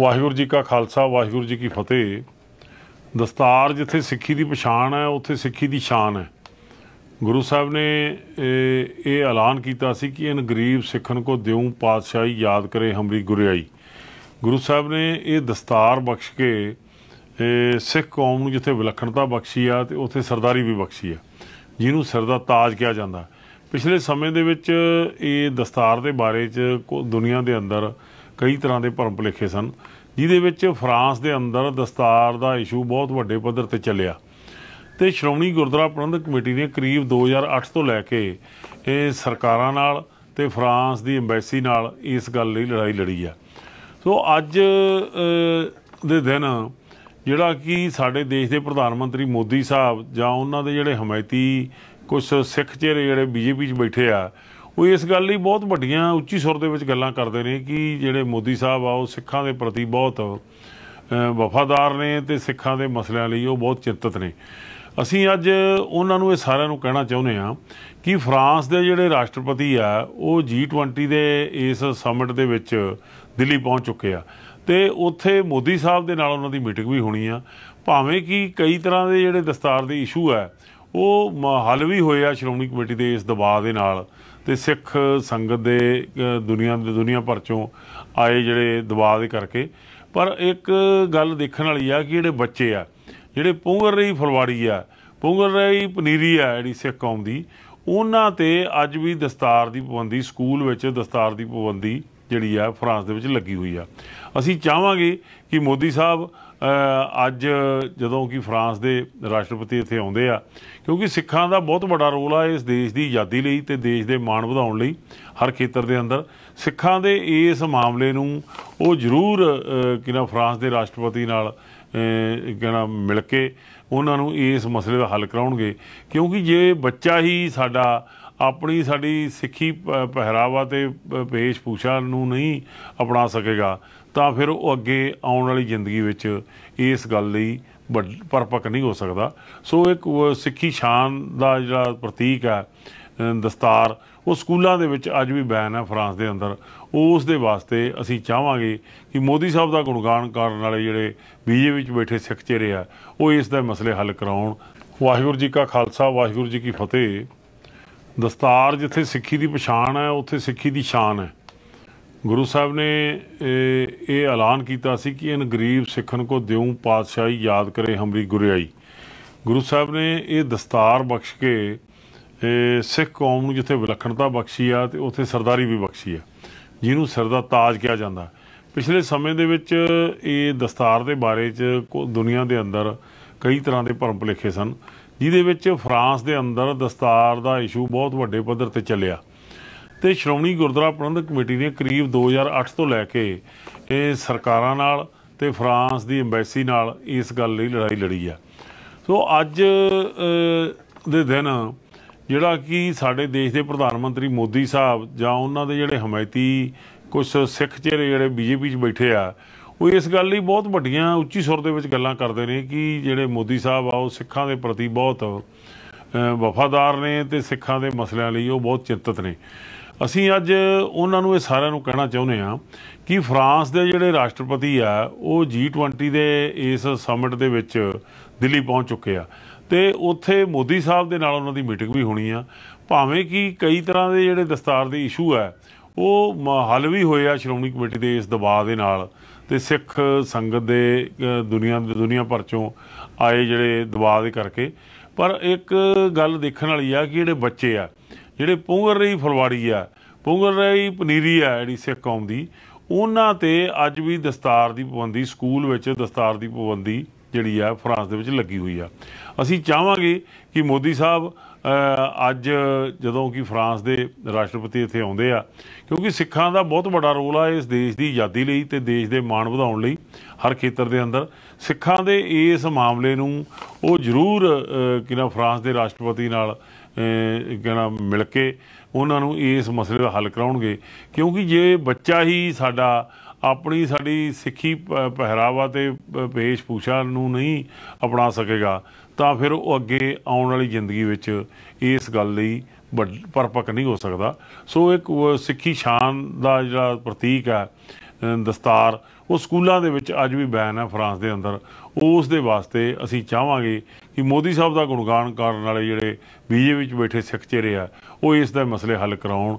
ਵਾਹਿਗੁਰੂ ਜੀ ਕਾ ਖਾਲਸਾ ਵਾਹਿਗੁਰੂ ਜੀ ਕੀ ਫਤਿਹ ਦਸਤਾਰ ਜਿੱਥੇ ਸਿੱਖੀ ਦੀ ਪਛਾਣ ਹੈ ਉੱਥੇ ਸਿੱਖੀ ਦੀ ਸ਼ਾਨ ਹੈ ਗੁਰੂ ਸਾਹਿਬ ਨੇ ਇਹ ਐਲਾਨ ਕੀਤਾ ਸੀ ਕਿ ਇਹਨ ਗਰੀਬ ਸਿੱਖਣ ਕੋ ਦਿਉ ਪਾਤਸ਼ਾਹੀ ਯਾਦ ਕਰੇ ਹਮਰੀ ਗੁਰਿਆਈ ਗੁਰੂ ਸਾਹਿਬ ਨੇ ਇਹ ਦਸਤਾਰ ਬਖਸ਼ ਕੇ ਸਿੱਖ ਕੌਮ ਨੂੰ ਜਿੱਥੇ ਵਿਲੱਖਣਤਾ ਬਖਸ਼ੀ ਆ ਤੇ ਉੱਥੇ ਸਰਦਾਰੀ ਵੀ ਬਖਸ਼ੀ ਆ ਜਿਹਨੂੰ ਸਰਦਾ ਦਾ ਤਾਜ ਕਿਹਾ ਜਾਂਦਾ ਪਿਛਲੇ ਸਮੇਂ ਦੇ ਵਿੱਚ ਇਹ ਦਸਤਾਰ ਦੇ ਬਾਰੇ 'ਚ ਦੁਨੀਆ ਦੇ ਅੰਦਰ ਕਈ ਤਰ੍ਹਾਂ ਦੇ ਭਰਮ ਭੁਲੇਖੇ ਸਨ ਜਿਹਦੇ ਵਿੱਚ ਫਰਾਂਸ ਦੇ ਅੰਦਰ ਦਸਤਾਰ ਦਾ ਇਸ਼ੂ ਬਹੁਤ ਵੱਡੇ ਪੱਧਰ ਤੇ ਚੱਲਿਆ ਤੇ ਸ਼੍ਰੋਮਣੀ ਗੁਰਦੁਆਰਾ ਪ੍ਰਬੰਧਕ ਕਮੇਟੀ ਨੇ ਕਰੀਬ 2008 ਤੋਂ ਲੈ ਕੇ ਇਹ ਸਰਕਾਰਾਂ ਨਾਲ ਤੇ ਫਰਾਂਸ ਦੀ ਐਮਬੈਸੀ ਨਾਲ ਇਸ ਗੱਲ ਲਈ ਲੜਾਈ ਲੜੀ ਆ ਸੋ ਅੱਜ ਦੇ ਦਿਨ ਜਿਹੜਾ ਕਿ ਸਾਡੇ ਦੇਸ਼ ਦੇ ਪ੍ਰਧਾਨ ਮੰਤਰੀ ਮੋਦੀ ਸਾਹਿਬ ਜਾਂ ਉਹਨਾਂ ਦੇ ਜਿਹੜੇ ਹਮਾਇਤੀ ਕੁਝ ਸਿੱਖ ਚਿਹਰੇ ਜਿਹੜੇ ਬੀਜੇਪੀ 'ਚ ਬੈਠੇ ਆ ਉਹ ਇਸ ਗੱਲ ਲਈ ਬਹੁਤ ਵੱਡੀਆਂ ਉੱਚੀ ਸੁਰ ਦੇ ਵਿੱਚ ਗੱਲਾਂ ਕਰਦੇ ਨੇ ਕਿ ਜਿਹੜੇ ਮੋਦੀ ਸਾਹਿਬ ਆ ਉਹ ਸਿੱਖਾਂ ਦੇ ਪ੍ਰਤੀ ਬਹੁਤ ਵਫਾਦਾਰ ਨੇ ਤੇ ਸਿੱਖਾਂ ਦੇ ਮਸਲਿਆਂ ਲਈ ਉਹ ਬਹੁਤ ਚਿੰਤਤ ਨੇ ਅਸੀਂ ਅੱਜ ਉਹਨਾਂ ਨੂੰ ਇਹ ਸਾਰਿਆਂ ਨੂੰ ਕਹਿਣਾ ਚਾਹੁੰਦੇ ਆ ਕਿ ਫਰਾਂਸ ਦੇ ਜਿਹੜੇ ਰਾਸ਼ਟਰਪਤੀ ਆ ਉਹ G20 ਦੇ ਇਸ ਸਮਿਟ ਦੇ ਵਿੱਚ ਦਿੱਲੀ ਪਹੁੰਚ ਚੁੱਕੇ ਆ ਤੇ ਉੱਥੇ ਮੋਦੀ ਸਾਹਿਬ ਦੇ ਨਾਲ ਉਹਨਾਂ ਦੀ ਮੀਟਿੰਗ ਵੀ ਹੋਣੀ ਆ ਭਾਵੇਂ ਕਿ ਕਈ ਤਰ੍ਹਾਂ ਦੇ ਜਿਹੜੇ ਦਸਤਾਰ ਦੇ ਇਸ਼ੂ ਆ ਉਹ ਹੱਲ ਵੀ ਹੋਏ ਆ ਸ਼੍ਰੋਮਣੀ ਕਮੇਟੀ ਦੇ ਇਸ ਦਬਾਅ ਦੇ ਨਾਲ ਤੇ ਸਿੱਖ ਸੰਗਤ ਦੇ ਦੁਨੀਆ ਦੇ ਦੁਨੀਆ ਭਰ ਚੋਂ ਆਏ ਜਿਹੜੇ ਦਬਾਅ ਦੇ ਕਰਕੇ ਪਰ ਇੱਕ ਗੱਲ ਦੇਖਣ ਵਾਲੀ ਆ ਕਿ ਜਿਹੜੇ ਬੱਚੇ ਆ ਜਿਹੜੇ ਪੁੰਗਰ ਰਹੀ ਫਲਵਾੜੀ ਆ ਪੁੰਗਰ ਰਹੀ ਪਨੀਰੀ ਆ ਜਿਹੜੀ ਸਿੱਖ ਕੌਮ ਦੀ ਉਹਨਾਂ ਤੇ ਅੱਜ ਵੀ ਦਸਤਾਰ ਦੀ ਪਾਬੰਦੀ ਸਕੂਲ ਵਿੱਚ ਦਸਤਾਰ ਦੀ ਪਾਬੰਦੀ ਜਿਹੜੀ ਆ ਫਰਾਂਸ ਦੇ ਵਿੱਚ ਲੱਗੀ ਹੋਈ ਆ ਅਸੀਂ ਚਾਹਾਂਗੇ ਕਿ ਮੋਦੀ ਸਾਹਿਬ ਅੱਜ ਜਦੋਂ ਕਿ ਫਰਾਂਸ ਦੇ ਰਾਸ਼ਟਰਪਤੀ ਇੱਥੇ ਆਉਂਦੇ ਆ ਕਿਉਂਕਿ ਸਿੱਖਾਂ ਦਾ ਬਹੁਤ ਵੱਡਾ ਰੋਲ ਆ ਇਸ ਦੇਸ਼ ਦੀ ਆਜ਼ਾਦੀ ਲਈ ਤੇ ਦੇਸ਼ ਦੇ ਮਾਣ ਵਧਾਉਣ ਲਈ ਹਰ ਖੇਤਰ ਦੇ ਅੰਦਰ ਸਿੱਖਾਂ ਦੇ ਇਸ ਮਾਮਲੇ ਨੂੰ ਉਹ ਜ਼ਰੂਰ ਕਿਨਾ ਫਰਾਂਸ ਦੇ ਰਾਸ਼ਟਰਪਤੀ ਨਾਲ ਕਿਨਾ ਮਿਲ ਕੇ ਉਹਨਾਂ ਨੂੰ ਇਸ ਮਸਲੇ ਦਾ ਹੱਲ ਕਰਾਉਣਗੇ ਕਿਉਂਕਿ ਜੇ ਬੱਚਾ ਹੀ ਸਾਡਾ ਆਪਣੀ ਸਾਡੀ ਸਿੱਖੀ ਪਹਿਰਾਵਾ ਤੇ ਪੇਸ਼ ਪੂਛਾ ਨੂੰ ਨਹੀਂ ਅਪਣਾ ਸਕੇਗਾ ਤਾਂ ਫਿਰ ਉਹ ਅੱਗੇ ਆਉਣ ਵਾਲੀ ਜ਼ਿੰਦਗੀ ਵਿੱਚ ਇਸ ਗੱਲ ਲਈ ਪਰਪੱਕ ਨਹੀਂ ਹੋ ਸਕਦਾ ਸੋ ਇੱਕ ਸਿੱਖੀ ਸ਼ਾਨ ਦਾ ਜਿਹੜਾ ਪ੍ਰਤੀਕ ਹੈ ਦਸਤਾਰ ਉਹ ਸਕੂਲਾਂ ਦੇ ਵਿੱਚ ਅੱਜ ਵੀ ਬੈਨ ਹੈ ਫਰਾਂਸ ਦੇ ਅੰਦਰ ਉਸ ਦੇ ਵਾਸਤੇ ਅਸੀਂ ਚਾਹਾਂਗੇ ਕਿ ਮੋਦੀ ਸਾਹਿਬ ਦਾ ਗੁਣਗਾਨ ਕਰਨ ਵਾਲੇ ਜਿਹੜੇ ਬੀਜੇ ਵਿੱਚ ਬੈਠੇ ਸਿੱਖ ਚਿਹਰੇ ਆ ਉਹ ਇਸ ਦਾ ਮਸਲੇ ਹੱਲ ਕਰਾਉਣ ਵਾਹਿਗੁਰੂ ਜੀ ਕਾ ਖਾਲਸਾ ਵਾਹਿਗੁਰੂ ਜੀ ਕੀ ਫਤਿਹ ਦਸਤਾਰ ਜਿੱਥੇ ਸਿੱਖੀ ਦੀ ਪਛਾਣ ਹੈ ਉੱਥੇ ਸਿੱਖੀ ਦੀ ਸ਼ਾਨ ਹੈ ਗੁਰੂ ਸਾਹਿਬ ਨੇ ਇਹ ਐਲਾਨ ਕੀਤਾ ਸੀ ਕਿ ਇਹਨ ਗਰੀਬ ਸਿੱਖਨ ਕੋ ਦਿਉ ਪਾਤਸ਼ਾਹੀ ਯਾਦ ਕਰੇ ਹਮਰੀ ਗੁਰਿਆਈ ਗੁਰੂ ਸਾਹਿਬ ਨੇ ਇਹ ਦਸਤਾਰ ਬਖਸ਼ ਕੇ ਸਿੱਖ ਕੌਮ ਨੂੰ ਜਿੱਥੇ ਵਿਲੱਖਣਤਾ ਬਖਸ਼ੀ ਆ ਤੇ ਉੱਥੇ ਸਰਦਾਰੀ ਵੀ ਬਖਸ਼ੀ ਆ ਜਿਹਨੂੰ ਸਰਦਾ ਦਾ ਤਾਜ ਕਿਹਾ ਜਾਂਦਾ ਪਿਛਲੇ ਸਮੇਂ ਦੇ ਵਿੱਚ ਇਹ ਦਸਤਾਰ ਦੇ ਬਾਰੇ 'ਚ ਦੁਨੀਆ ਦੇ ਅੰਦਰ ਕਈ ਤਰ੍ਹਾਂ ਦੇ ਭਰਮ ਭਲੇਖੇ ਸਨ ਜਿਹਦੇ ਵਿੱਚ ਫਰਾਂਸ ਦੇ ਅੰਦਰ ਦਸਤਾਰ ਦਾ ਇਸ਼ੂ ਬਹੁਤ ਵੱਡੇ ਪੱਧਰ ਤੇ ਚੱਲਿਆ ਤੇ ਸ਼੍ਰੋਮਣੀ ਗੁਰਦੁਆਰਾ ਪ੍ਰਬੰਧਕ ਕਮੇਟੀ ਨੇ ਕਰੀਬ 2008 ਤੋਂ ਲੈ ਕੇ ਇਹ ਸਰਕਾਰਾਂ ਨਾਲ ਤੇ ਫਰਾਂਸ ਦੀ ਐਮਬੈਸੀ ਨਾਲ ਇਸ ਗੱਲ ਲਈ ਲੜਾਈ ਲੜੀ ਆ ਸੋ ਅੱਜ ਦੇ ਦਿਨ ਜਿਹੜਾ ਕਿ ਸਾਡੇ ਦੇਸ਼ ਦੇ ਪ੍ਰਧਾਨ ਮੰਤਰੀ ਮੋਦੀ ਸਾਹਿਬ ਜਾਂ ਉਹਨਾਂ ਦੇ ਜਿਹੜੇ ਹਮਾਇਤੀ ਕੁਝ ਸਿੱਖ ਚਿਹਰੇ ਜਿਹੜੇ ਬੀਜੇਪੀ 'ਚ ਬੈਠੇ ਆ ਉਹ ਇਸ ਗੱਲ ਲਈ ਬਹੁਤ ਵੱਡੀਆਂ ਉੱਚੀ ਸੁਰ ਦੇ ਵਿੱਚ ਗੱਲਾਂ ਕਰਦੇ ਨੇ ਕਿ ਜਿਹੜੇ ਮੋਦੀ ਸਾਹਿਬ ਆ ਉਹ ਸਿੱਖਾਂ ਦੇ ਪ੍ਰਤੀ ਬਹੁਤ ਵਫਾਦਾਰ ਨੇ ਤੇ ਸਿੱਖਾਂ ਦੇ ਮਸਲਿਆਂ ਲਈ ਉਹ ਬਹੁਤ ਚਿੰਤਤ ਨੇ ਅਸੀਂ ਅੱਜ ਉਹਨਾਂ ਨੂੰ ਇਹ ਸਾਰਿਆਂ ਨੂੰ ਕਹਿਣਾ ਚਾਹੁੰਦੇ ਆ ਕਿ ਫਰਾਂਸ ਦੇ ਜਿਹੜੇ ਰਾਸ਼ਟਰਪਤੀ ਆ ਉਹ G20 ਦੇ ਇਸ ਸਮਿਟ ਦੇ ਵਿੱਚ ਦਿੱਲੀ ਪਹੁੰਚ ਚੁੱਕੇ ਆ ਤੇ ਉੱਥੇ ਮੋਦੀ ਸਾਹਿਬ ਦੇ ਨਾਲ ਉਹਨਾਂ ਦੀ ਮੀਟਿੰਗ ਵੀ ਹੋਣੀ ਆ ਭਾਵੇਂ ਕਿ ਕਈ ਤਰ੍ਹਾਂ ਦੇ ਜਿਹੜੇ ਦਸਤਾਰ ਦੇ ਇਸ਼ੂ ਆ ਉਹ ਹੱਲ ਵੀ ਹੋਏ ਆ ਸ਼੍ਰੋਮਣੀ ਕਮੇਟੀ ਦੇ ਇਸ ਦਬਾਅ ਦੇ ਨਾਲ ਤੇ ਸਿੱਖ ਸੰਗਤ ਦੇ ਦੁਨੀਆ ਦੁਨੀਆ ਭਰ ਚੋਂ ਆਏ ਜਿਹੜੇ ਦਬਾਅ ਦੇ ਕਰਕੇ ਪਰ ਇੱਕ ਗੱਲ ਦੇਖਣ ਵਾਲੀ ਆ ਕਿ ਜਿਹੜੇ ਬੱਚੇ ਆ ਜਿਹੜੇ ਪੁੰਗਰ ਰਹੀ ਫਲਵਾੜੀ ਆ ਪੁੰਗਰ ਰਹੀ ਪਨੀਰੀ ਆ ਜਿਹੜੀ ਸਿੱਖ ਕੌਮ ਦੀ ਉਹਨਾਂ ਤੇ ਅੱਜ ਵੀ ਦਸਤਾਰ ਦੀ ਪਾਬੰਦੀ ਸਕੂਲ ਵਿੱਚ ਦਸਤਾਰ ਦੀ ਪਾਬੰਦੀ ਜਿਹੜੀ ਆ ਫਰਾਂਸ ਦੇ ਵਿੱਚ ਲੱਗੀ ਹੋਈ ਆ ਅਸੀਂ ਚਾਹਾਂਗੇ ਕਿ ਮੋਦੀ ਸਾਹਿਬ ਅੱਜ ਜਦੋਂ ਕਿ ਫਰਾਂਸ ਦੇ ਰਾਸ਼ਟਰਪਤੀ ਇੱਥੇ ਆਉਂਦੇ ਆ ਕਿਉਂਕਿ ਸਿੱਖਾਂ ਦਾ ਬਹੁਤ ਵੱਡਾ ਰੋਲ ਆ ਇਸ ਦੇਸ਼ ਦੀ ਆਜ਼ਾਦੀ ਲਈ ਤੇ ਦੇਸ਼ ਦੇ ਮਾਣ ਵਧਾਉਣ ਲਈ ਹਰ ਖੇਤਰ ਦੇ ਅੰਦਰ ਸਿੱਖਾਂ ਦੇ ਇਸ ਮਾਮਲੇ ਨੂੰ ਉਹ ਜ਼ਰੂਰ ਕਿਨਾ ਫਰਾਂਸ ਦੇ ਰਾਸ਼ਟਰਪਤੀ ਨਾਲ ਕਹਿੰਦਾ ਮਿਲ ਕੇ ਉਹਨਾਂ ਨੂੰ ਇਸ ਮਸਲੇ ਦਾ ਹੱਲ ਕਰਾਉਣਗੇ ਕਿਉਂਕਿ ਜੇ ਬੱਚਾ ਹੀ ਸਾਡਾ ਆਪਣੀ ਸਾਡੀ ਸਿੱਖੀ ਪਹਿਰਾਵਾ ਤੇ ਪੇਸ਼ ਪੂਛਾ ਨੂੰ ਨਹੀਂ ਅਪਣਾ ਸਕੇਗਾ ਤਾਂ ਫਿਰ ਉਹ ਅੱਗੇ ਆਉਣ ਵਾਲੀ ਜ਼ਿੰਦਗੀ ਵਿੱਚ ਇਸ ਗੱਲ ਲਈ ਪਰਪੱਕ ਨਹੀਂ ਹੋ ਸਕਦਾ ਸੋ ਇੱਕ ਸਿੱਖੀ ਸ਼ਾਨ ਦਾ ਜਿਹੜਾ ਪ੍ਰਤੀਕ ਹੈ ਦਸਤਾਰ ਉਹ ਸਕੂਲਾਂ ਦੇ ਵਿੱਚ ਅੱਜ ਵੀ ਬੈਨ ਹੈ ਫਰਾਂਸ ਦੇ ਅੰਦਰ ਉਸ ਦੇ ਵਾਸਤੇ ਅਸੀਂ ਚਾਹਾਂਗੇ ਕਿ ਮੋਦੀ ਸਾਹਿਬ ਦਾ ਗੁਣਗਾਨ ਕਰਨ ਵਾਲੇ ਜਿਹੜੇ ਬੀਜੇਪੀ ਵਿੱਚ ਬੈਠੇ ਸਿੱਖ ਚਿਹਰੇ ਆ ਉਹ ਇਸ ਦਾ ਮਸਲੇ ਹੱਲ ਕਰਾਉਣ